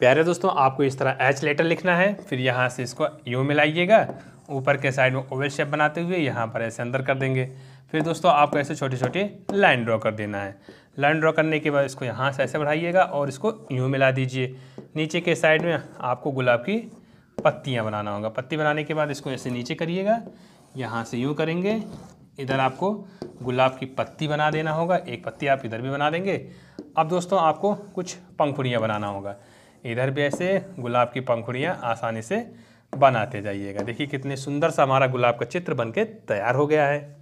प्यारे दोस्तों आपको इस तरह एच लेटर लिखना है फिर यहाँ से इसको यू मिलाइएगा ऊपर के साइड में ओवल शेप बनाते हुए यहाँ पर ऐसे अंदर कर देंगे फिर दोस्तों आपको ऐसे छोटी छोटी लाइन ड्रॉ कर देना है लाइन ड्रॉ करने के बाद इसको यहाँ से ऐसे बढ़ाइएगा और इसको यूँ मिला दीजिए नीचे के साइड में आपको गुलाब की पत्तियाँ बनाना होगा पत्ती बनाने के बाद इसको ऐसे नीचे करिएगा यहाँ से यूँ करेंगे इधर आपको गुलाब की पत्ती बना देना होगा एक पत्ती आप इधर भी बना देंगे अब दोस्तों आपको कुछ पंखुड़ियाँ बनाना होगा इधर भी ऐसे गुलाब की पंखुड़ियाँ आसानी से बनाते जाइएगा देखिए कितने सुंदर सा हमारा गुलाब का चित्र बन के तैयार हो गया है